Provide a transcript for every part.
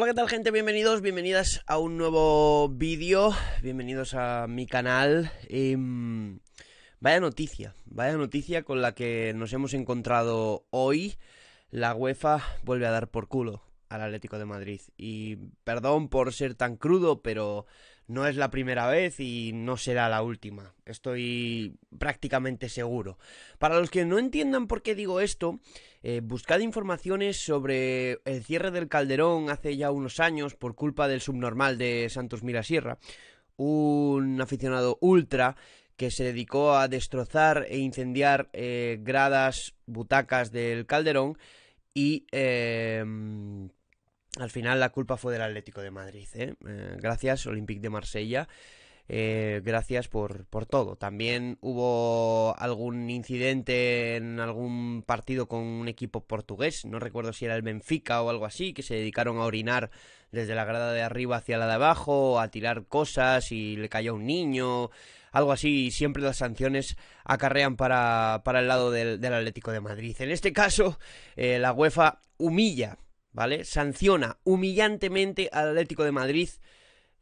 Hola, ¿qué tal gente? Bienvenidos, bienvenidas a un nuevo vídeo, bienvenidos a mi canal. Em, vaya noticia, vaya noticia con la que nos hemos encontrado hoy. La UEFA vuelve a dar por culo al Atlético de Madrid. Y perdón por ser tan crudo, pero no es la primera vez y no será la última. Estoy prácticamente seguro. Para los que no entiendan por qué digo esto, eh, buscad informaciones sobre el cierre del Calderón hace ya unos años por culpa del subnormal de Santos Mirasierra, un aficionado ultra que se dedicó a destrozar e incendiar eh, gradas, butacas del Calderón y em, al final la culpa fue del Atlético de Madrid. ¿eh? Gracias, Olympique de Marsella. Eh, gracias por, por todo. También hubo algún incidente en algún partido con un equipo portugués, no recuerdo si era el Benfica o algo así, que se dedicaron a orinar desde la grada de arriba hacia la de abajo, a tirar cosas y le cayó un niño, algo así, siempre las sanciones acarrean para, para el lado del, Atlético de Madrid. En este caso, eh, la UEFA humilla, ¿vale? Sanciona humillantemente al Atlético de Madrid.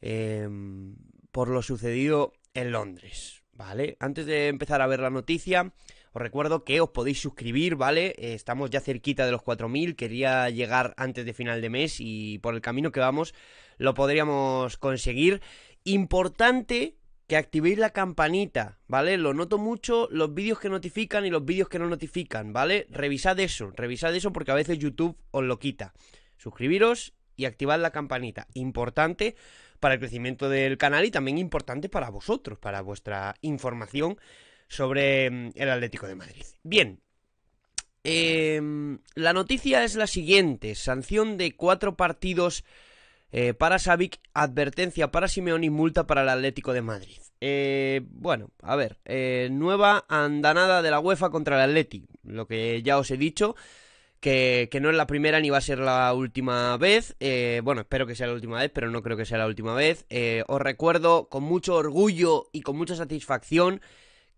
Em, por lo sucedido en Londres, ¿vale? Antes de empezar a ver la noticia, os recuerdo que os podéis suscribir, ¿vale? Eh, estamos ya cerquita de los 4.000, quería llegar antes de final de mes y por el camino que vamos lo podríamos conseguir. Importante que activéis la campanita, ¿vale? Lo noto mucho los vídeos que notifican y los vídeos que no notifican, ¿vale? Revisad eso, revisad eso porque a veces YouTube os lo quita. Suscribiros y activad la campanita. Importante para el crecimiento del canal y también importante para vosotros, para vuestra información sobre mm, el Atlético de Madrid. Bien, em, la noticia es la siguiente, sanción de cuatro partidos eh, para Savic, advertencia para Simeón y multa para el Atlético de Madrid. Eh, bueno, a ver, eh, nueva andanada de la UEFA contra el Atlético, lo que ya os he dicho que, no es la primera ni va a ser la última vez. Eh, bueno, espero que sea la última vez, pero no creo que sea la última vez. Eh, os recuerdo con mucho orgullo y con mucha satisfacción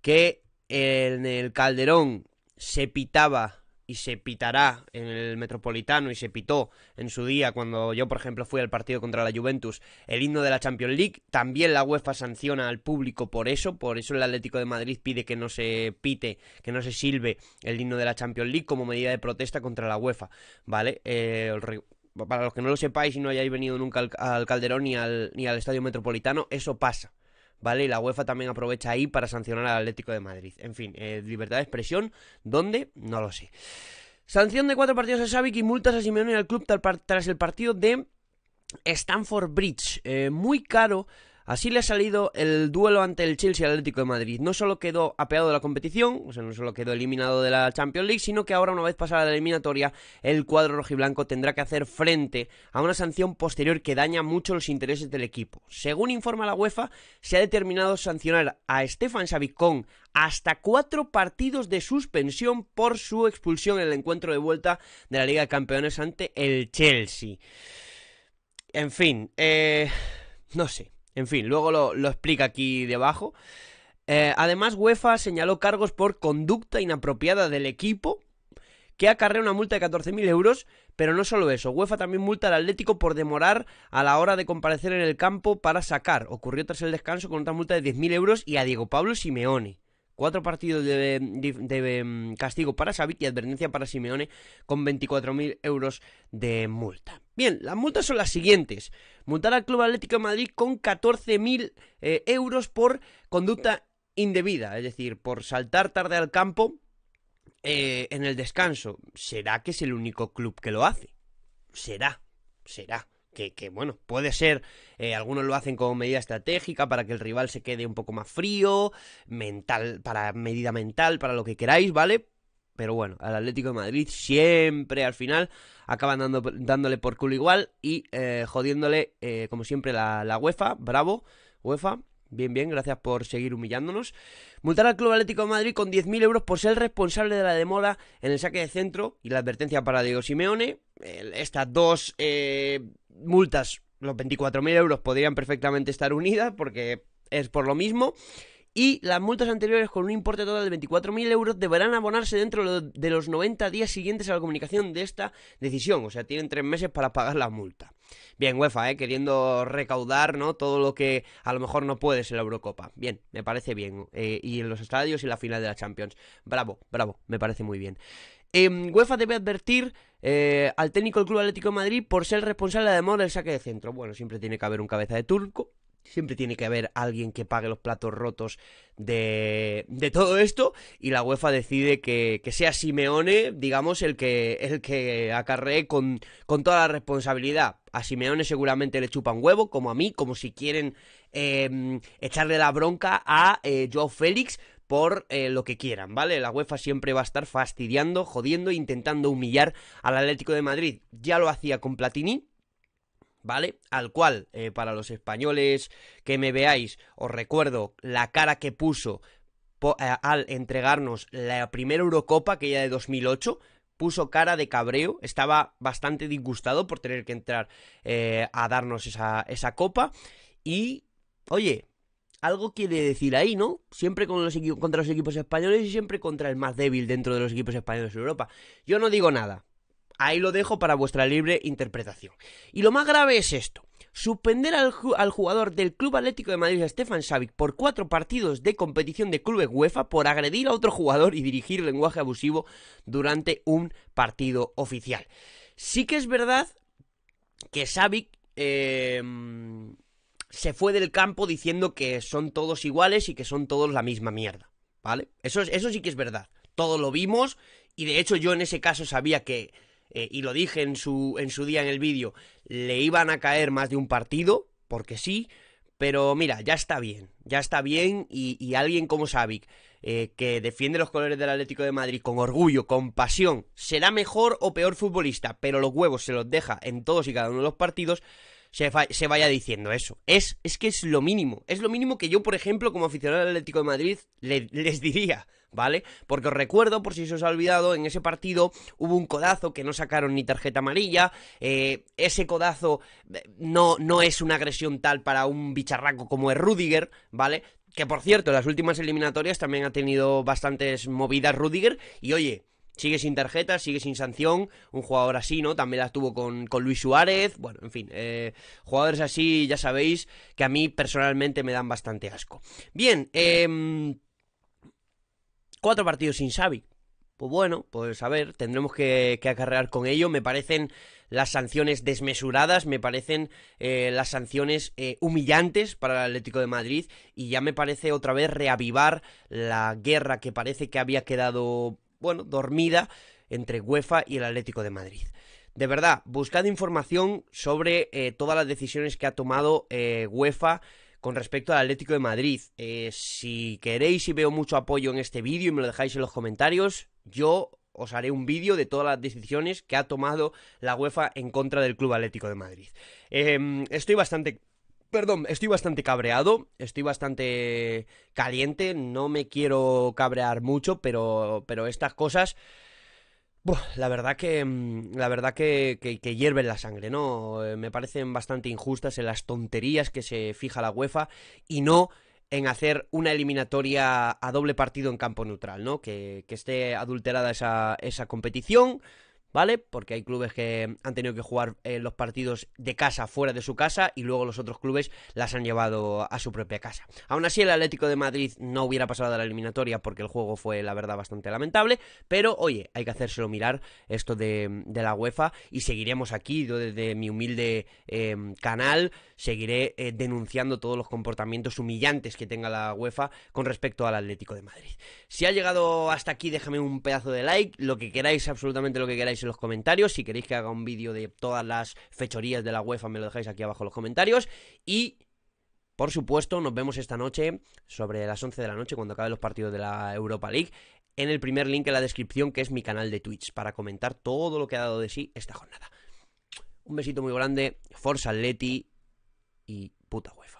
que en el Calderón se pitaba y se pitará en el Metropolitano y se pitó en su día cuando yo, por ejemplo, fui al partido contra la Juventus, el himno de la Champions League. También la UEFA sanciona al público por eso, por eso el Atlético de Madrid pide que no se pite, que no se silbe el himno de la Champions League como medida de protesta contra la UEFA, ¿vale? Eh, para los que no lo sepáis y no hayáis venido nunca al, al Calderón ni al, ni al Estadio Metropolitano, eso pasa. ¿vale? Y la UEFA también aprovecha ahí para sancionar al Atlético de Madrid. En fin, eh, libertad de expresión, ¿dónde? No lo sé. Sanción de cuatro partidos a Xavi y multas a Simeone y al club tras el partido de Stanford Bridge. Eh, muy caro Así le ha salido el duelo ante el Chelsea Atlético de Madrid. No solo quedó apeado de la competición, o sea, no solo quedó eliminado de la Champions League, sino que ahora, una vez pasada la eliminatoria, el cuadro rojiblanco tendrá que hacer frente a una sanción posterior que daña mucho los intereses del equipo. Según informa la UEFA, se ha determinado sancionar a Stefan Savic hasta cuatro partidos de suspensión por su expulsión en el encuentro de vuelta de la Liga de Campeones ante el Chelsea. En fin, eh, no sé. En fin, luego lo, explica aquí debajo. Eh, además, UEFA señaló cargos por conducta inapropiada del equipo que acarrea una multa de 14.000 euros, pero no solo eso, UEFA también multa al Atlético por demorar a la hora de comparecer en el campo para sacar. Ocurrió tras el descanso con otra multa de 10.000 euros y a Diego Pablo Simeone. Cuatro partidos de, em, castigo para Savic y advertencia para Simeone con 24.000 euros de multa. Bien, las multas son las siguientes. Multar al Club Atlético de Madrid con 14.000 eh, euros por conducta indebida, es decir, por saltar tarde al campo eh, en el descanso. ¿Será que es el único club que lo hace? Será, será que, bueno, puede ser, eh, algunos lo hacen como medida estratégica para que el rival se quede un poco más frío, mental, para medida mental, para lo que queráis, ¿vale? Pero bueno, al Atlético de Madrid siempre al final acaban dándole por culo igual y eh, jodiéndole, eh, como siempre, la, UEFA. Bravo, UEFA. Bien, bien, gracias por seguir humillándonos. Multar al Club Atlético de Madrid con 10.000 euros por ser responsable de la demora en el saque de centro y la advertencia para Diego Simeone. estas dos multas, los 24.000 euros podrían perfectamente estar unidas porque es por lo mismo. Y las multas anteriores con un importe total de 24.000 euros deberán abonarse dentro de los 90 días siguientes a la comunicación de esta decisión. O sea, tienen tres meses para pagar la multa. Bien, UEFA, ¿eh? queriendo recaudar ¿no? todo lo que a lo mejor no puede ser la Eurocopa. Bien, me parece bien. Eh, y en los estadios y la final de la Champions. Bravo, bravo, me parece muy bien. Eh, UEFA debe advertir eh, al técnico del Club Atlético de Madrid por ser responsable además del saque de centro. Bueno, siempre tiene que haber un cabeza de turco. Siempre tiene que haber alguien que pague los platos rotos de, todo esto. Y la UEFA decide que, sea Simeone, digamos, el que, el que acarree con, toda la responsabilidad. A Simeone seguramente le chupan huevo, como a mí, como si quieren em, echarle la bronca a eh, Joao Félix por eh, lo que quieran, ¿vale? La UEFA siempre va a estar fastidiando, jodiendo, intentando humillar al Atlético de Madrid. Ya lo hacía con Platini, ¿vale? Al cual, eh, para los españoles que me veáis, os recuerdo la cara que puso eh, al entregarnos la primera Eurocopa, que aquella de 2008, puso cara de cabreo, estaba bastante disgustado por tener que entrar a darnos esa, esa copa y, oye, algo quiere decir ahí, ¿no? Siempre contra los equipos españoles y siempre contra el más débil dentro de los equipos españoles en Europa. Yo no digo nada. Ahí lo dejo para vuestra libre interpretación. Y lo más grave es esto. Suspender al, jugador del Club Atlético de Madrid, Stefan Savic, por cuatro partidos de competición de clubes UEFA por agredir a otro jugador y dirigir lenguaje abusivo durante un partido oficial. Sí que es verdad que Savic... Em, se fue del campo diciendo que son todos iguales y que son todos la misma mierda, ¿vale? Eso, eso sí que es verdad. Todo lo vimos y de hecho yo en ese caso sabía que, eh, y lo dije en su, en su día en el vídeo, le iban a caer más de un partido, porque sí, pero mira, ya está bien, ya está bien y, alguien como Savic, eh, que defiende los colores del Atlético de Madrid con orgullo, con pasión, será mejor o peor futbolista, pero los huevos se los deja en todos y cada uno de los partidos, se, vaya diciendo eso. Es, es que es lo mínimo. Es lo mínimo que yo, por ejemplo, como aficionado del Atlético de Madrid, les diría, ¿vale? Porque os recuerdo, por si se os ha olvidado, en ese partido hubo un codazo que no sacaron ni tarjeta amarilla. Eh, ese codazo eh, no, no es una agresión tal para un bicharraco como es Rudiger, ¿vale? Que por cierto, en las últimas eliminatorias también ha tenido bastantes movidas Rudiger. Y oye, sigue sin tarjeta, sigue sin sanción. Un jugador así, ¿no? También la tuvo con, con Luis Suárez. Bueno, en fin, eh, jugadores así, ya sabéis, que a mí personalmente me dan bastante asco. Bien, em, cuatro partidos sin Xavi. Pues bueno, pues a ver, tendremos que, acarrear con ello. Me parecen las sanciones desmesuradas, me parecen eh, las sanciones eh, humillantes para el Atlético de Madrid y ya me parece otra vez reavivar la guerra que parece que había quedado bueno, dormida entre UEFA y el Atlético de Madrid. De verdad, buscad información sobre eh, todas las decisiones que ha tomado eh, UEFA con respecto al Atlético de Madrid. Eh, si queréis y veo mucho apoyo en este vídeo y me lo dejáis en los comentarios, yo os haré un vídeo de todas las decisiones que ha tomado la UEFA en contra del Club Atlético de Madrid. Em, estoy bastante Perdón, estoy bastante cabreado, estoy bastante caliente, no me quiero cabrear mucho, pero, pero estas cosas... la verdad que. Mm, la verdad que, que, hierven la sangre, ¿no? Eh, me parecen bastante injustas en las tonterías que se fija la UEFA y no en hacer una eliminatoria a doble partido en campo neutral, ¿no? Que, que esté adulterada esa, esa competición. ¿vale? Porque hay clubes que han tenido que jugar eh, los partidos de casa fuera de su casa y luego los otros clubes las han llevado a su propia casa. Aún así, el Atlético de Madrid no hubiera pasado a la eliminatoria porque el juego fue, la verdad, bastante lamentable, pero oye, hay que hacérselo mirar esto de, la UEFA y seguiremos aquí, desde mi humilde em, canal, seguiré eh, denunciando todos los comportamientos humillantes que tenga la UEFA con respecto al Atlético de Madrid. Si ha llegado hasta aquí, déjame un pedazo de like, lo que queráis, absolutamente lo que queráis en los comentarios. Si queréis que haga un vídeo de todas las fechorías de la UEFA, me lo dejáis aquí abajo en los comentarios. Y por supuesto, nos vemos esta noche, sobre las 11 de la noche, cuando acaben los partidos de la Europa League, en el primer link en la descripción, que es mi canal de Twitch, para comentar todo lo que ha dado de sí esta jornada. Un besito muy grande, Forza Atleti y puta UEFA.